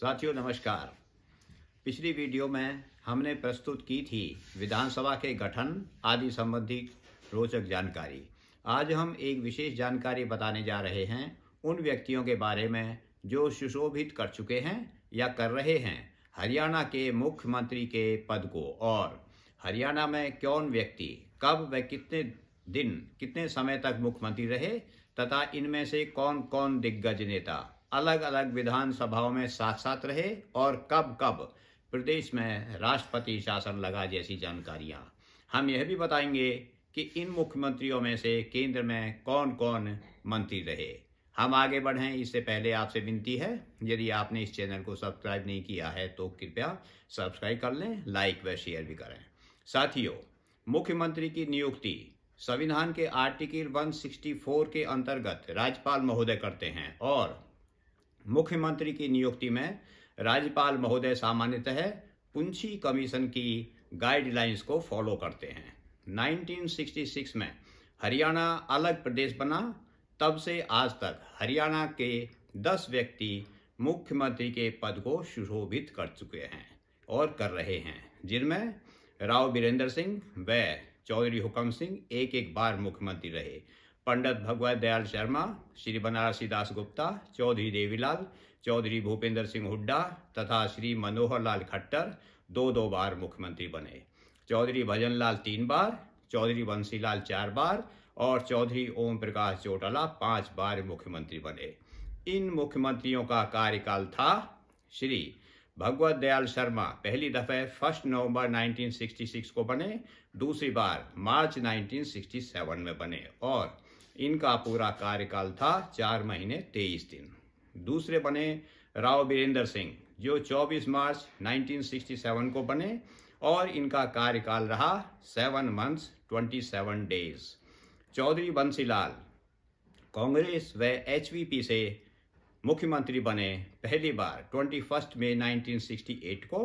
साथियों नमस्कार पिछली वीडियो में हमने प्रस्तुत की थी विधानसभा के गठन आदि संबंधी रोचक जानकारी आज हम एक विशेष जानकारी बताने जा रहे हैं उन व्यक्तियों के बारे में जो सुशोभित कर चुके हैं या कर रहे हैं हरियाणा के मुख्यमंत्री के पद को और हरियाणा में कौन व्यक्ति कब व कितने दिन कितने समय तक मुख्यमंत्री रहे तथा इनमें से कौन कौन दिग्गज नेता अलग अलग विधानसभाओं में साथ साथ रहे और कब कब प्रदेश में राष्ट्रपति शासन लगा जैसी जानकारियां हम यह भी बताएंगे कि इन मुख्यमंत्रियों में से केंद्र में कौन कौन मंत्री रहे हम आगे बढ़ें इससे पहले आपसे विनती है यदि आपने इस चैनल को सब्सक्राइब नहीं किया है तो कृपया सब्सक्राइब कर लें लाइक व शेयर भी करें साथियों मुख्यमंत्री की नियुक्ति संविधान के आर्टिकल 164 के अंतर्गत राज्यपाल महोदय करते हैं और मुख्यमंत्री की नियुक्ति में राज्यपाल महोदय सामान्यतः पुंछी कमीशन की गाइडलाइंस को फॉलो करते हैं 1966 में हरियाणा अलग प्रदेश बना तब से आज तक हरियाणा के 10 व्यक्ति मुख्यमंत्री के पद को सुशोभित कर चुके हैं और कर रहे हैं जिनमें राव बीरेंद्र सिंह व चौधरी हुकम सिंह एक एक बार मुख्यमंत्री रहे पंडित भगवत दयाल शर्मा श्री बनारसी दास गुप्ता चौधरी देवीलाल चौधरी भूपेंद्र सिंह हुड्डा तथा श्री मनोहर लाल खट्टर दो दो बार मुख्यमंत्री बने चौधरी भजन लाल तीन बार चौधरी बंसीलाल चार बार और चौधरी ओम प्रकाश चौटाला पांच बार मुख्यमंत्री बने इन मुख्यमंत्रियों का कार्यकाल था श्री भगवत दयाल शर्मा पहली दफे फर्स्ट नवंबर 1966 को बने दूसरी बार मार्च 1967 में बने और इनका पूरा कार्यकाल था चार महीने तेईस दिन दूसरे बने राव बीरेंद्र सिंह जो 24 मार्च 1967 को बने और इनका कार्यकाल रहा seven months 27 days Chaudhary Bansilal Congress व एचवीपी से मुख्यमंत्री बने पहली बार 21 मई 1968 को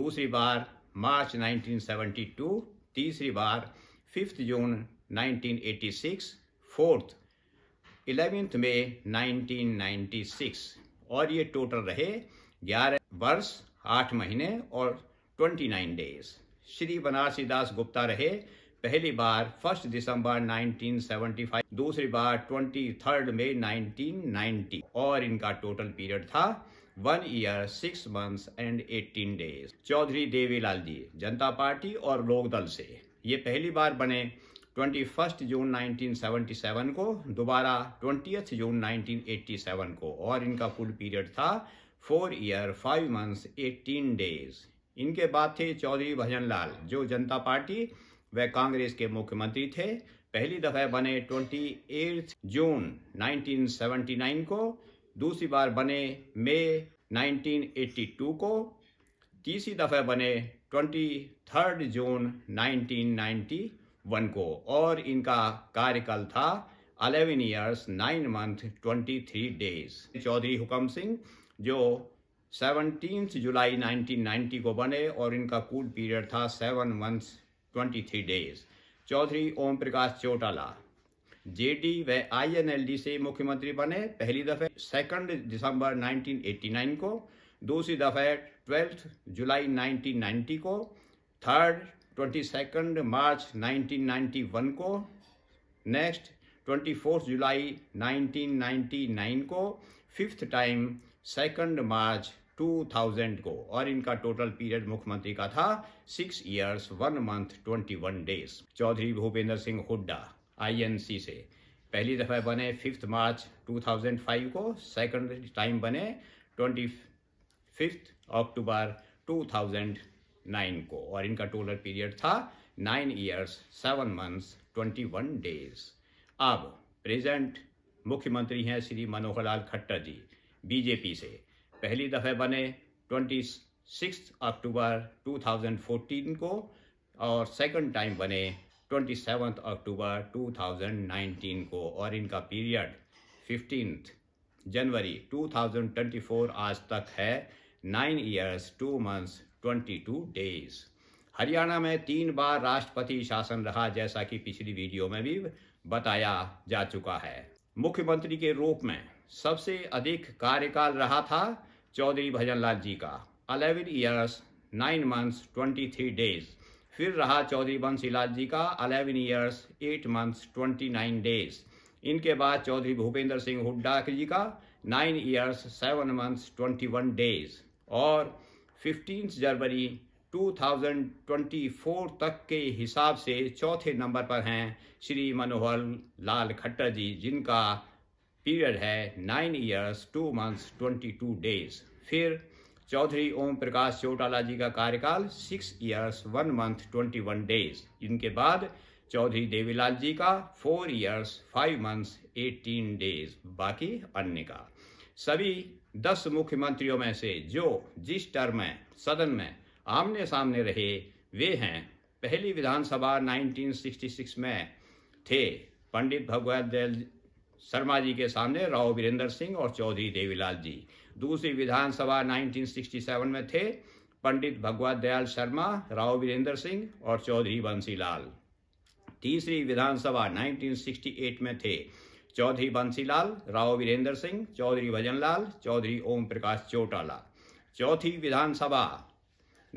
दूसरी बार मार्च 1972 तीसरी बार 5 जून 1986 फोर्थ इलेवेंथ में 1996 और ये टोटल रहे 11 वर्ष 8 महीने और 29 डेज श्री बनारसी दास गुप्ता रहे पहली बार फर्स्ट दिसंबर 1975 दूसरी बार 23 मई 1990 और इनका टोटल पीरियड था one year six months and eighteen days Chaudhary Devilal ji Janata party और लोकदल से ये पहली बार बने ट्वेंटी फर्स्ट जून 1977 को दोबारा ट्वेंटी जून 1987 को और इनका फुल पीरियड था four year five months eighteen days इनके बाद थे चौधरी भजन लाल जो जनता पार्टी व कांग्रेस के मुख्यमंत्री थे पहली दफे बने ट्वेंटी जून 1979 को दूसरी बार बने मई 1982 को तीसरी दफे बने ट्वेंटी थर्ड जून 1990 वन को और इनका कार्यकाल था eleven years nine month twenty three days Chaudhary Hukam Singh जो सेवनटीन जुलाई 1990 को बने और इनका कूल पीरियड था month months three days Chaudhary Om Prakash Chautala JD व आईएनएलडी से मुख्यमंत्री बने पहली दफे सेकंड दिसंबर 1989 को दूसरी दफे ट्वेल्थ जुलाई 1990 को थर्ड ट्वेंटी सेकेंड मार्च 1991 को नेक्स्ट ट्वेंटी फोर्थ जुलाई 1999 को फिफ्थ टाइम सेकेंड मार्च 2000 को और इनका टोटल पीरियड मुख्यमंत्री का था six years one month twenty one days Chaudhary Bhupendra Singh Hooda INC से पहली दफ़ा बने फिफ्थ मार्च 2005 को सेकंड टाइम बने twenty fifth October thousand nine को और इनका टोटल पीरियड था nine years seven months twenty one days अब प्रेजेंट मुख्यमंत्री हैं श्री मनोहर लाल खट्टर जी बीजेपी से पहली दफ़े बने twenty six October two thousand fourteen को और सेकंड टाइम बने twenty seven October two thousand nineteen को और इनका पीरियड फिफ्टीन जनवरी फोर आज तक है nine years two months 22 days Haryana में तीन बार राष्ट्रपति शासन रहा जैसा कि पिछली वीडियो में भी बताया जा चुका है मुख्यमंत्री के रूप में सबसे अधिक कार्यकाल रहा था चौधरी भजन लाल जी का eleven years nine months twenty three days फिर रहा चौधरी बंसी लाल जी का eleven years eight months twenty nine days इनके बाद चौधरी भूपेंद्र सिंह हुड्डा जी का nine years seven months twenty one days और फिफ्टीन जनवरी 2024 तक के हिसाब से चौथे नंबर पर हैं श्री मनोहर लाल खट्टर जी जिनका पीरियड है nine years two months twenty two days फिर चौधरी ओम प्रकाश चौटाला जी का कार्यकाल six years one month twenty one days इनके बाद चौधरी देवीलाल जी का four years five months eighteen days बाकी अन्य का सभी दस मुख्यमंत्रियों में से जो जिस टर्म में सदन में आमने सामने रहे वे हैं पहली विधानसभा 1966 में थे पंडित भगवत दयाल शर्मा जी के सामने राव वीरेंद्र सिंह और चौधरी देवीलाल जी दूसरी विधानसभा 1967 में थे पंडित भगवत दयाल शर्मा राव वीरेंद्र सिंह और चौधरी बंसीलाल तीसरी विधानसभा 1968 में थे चौधरी बंसीलाल राव वीरेंद्र सिंह चौधरी भजनलाल चौधरी ओम प्रकाश चौटाला चौथी विधानसभा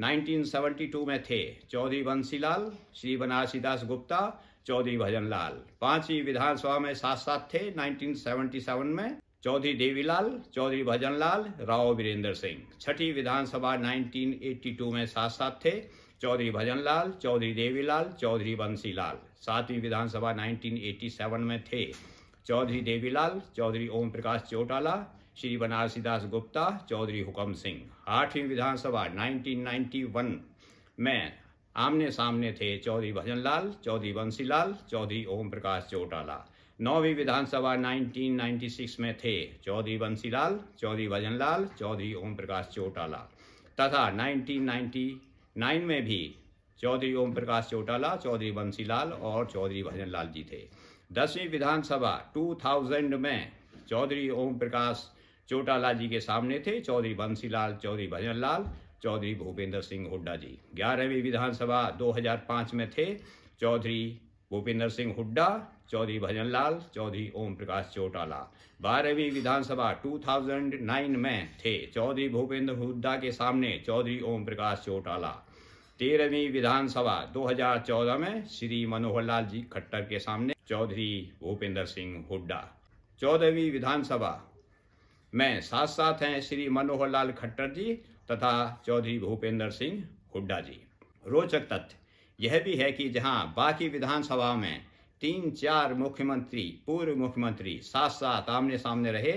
1972 में थे चौधरी बंसीलाल श्री बनारसी दास गुप्ता चौधरी भजनलाल पांचवी विधानसभा में साथ साथ थे 1977 में चौधरी देवीलाल चौधरी भजनलाल राव वीरेंद्र सिंह छठी विधानसभा 1982 में साथ साथ थे चौधरी भजनलाल चौधरी देवीलाल चौधरी बंसीलाल सातवीं विधानसभा 1987 में थे चौधरी देवीलाल चौधरी ओम प्रकाश चौटाला श्री बनारसीदास गुप्ता चौधरी हुकम सिंह आठवीं विधानसभा 1991 में आमने सामने थे चौधरी भजनलाल चौधरी बंसीलाल चौधरी ओम प्रकाश चौटाला नौवीं विधानसभा 1996 में थे चौधरी बंसीलाल चौधरी भजनलाल चौधरी ओम प्रकाश चौटाला तथा 1999 में भी चौधरी ओम प्रकाश चौटाला चौधरी बंसीलाल और चौधरी भजनलाल जी थे दसवीं विधानसभा 2000 में चौधरी ओम प्रकाश चोटाला जी के सामने थे चौधरी बंसीलाल चौधरी भजन लाल चौधरी भूपेंद्र सिंह हुड्डा जी ग्यारहवीं विधानसभा 2005 में थे चौधरी भूपेंद्र सिंह हुड्डा चौधरी भजन लाल चौधरी ओम प्रकाश चौटाला बारहवीं विधानसभा 2009 में थे चौधरी भूपेंद्र हुड्डा के सामने चौधरी ओम प्रकाश चौटाला तेरहवीं विधानसभा 2014 में श्री मनोहर लाल जी खट्टर के सामने चौधरी भूपेंद्र सिंह हुड्डा चौदहवीं विधानसभा में साथ साथ हैं श्री मनोहर लाल खट्टर जी तथा चौधरी भूपेंद्र सिंह हुड्डा जी रोचक तथ्य यह भी है कि जहां बाकी विधानसभा में तीन चार मुख्यमंत्री पूर्व मुख्यमंत्री साथ साथ आमने सामने रहे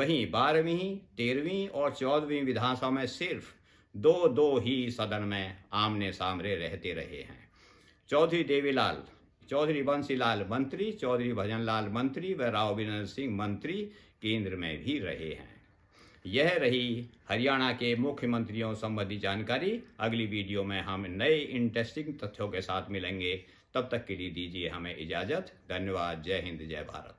वहीं बारहवीं तेरहवीं और चौदहवीं विधानसभा में सिर्फ दो दो ही सदन में आमने सामने रहते रहे हैं चौधरी देवीलाल चौधरी बंसी लाल मंत्री चौधरी भजन लाल मंत्री व राव बिनर सिंह मंत्री केंद्र में भी रहे हैं यह रही हरियाणा के मुख्यमंत्रियों संबंधी जानकारी अगली वीडियो में हम नए इंटरेस्टिंग तथ्यों के साथ मिलेंगे तब तक के लिए दीजिए हमें इजाज़त धन्यवाद जय हिंद जय भारत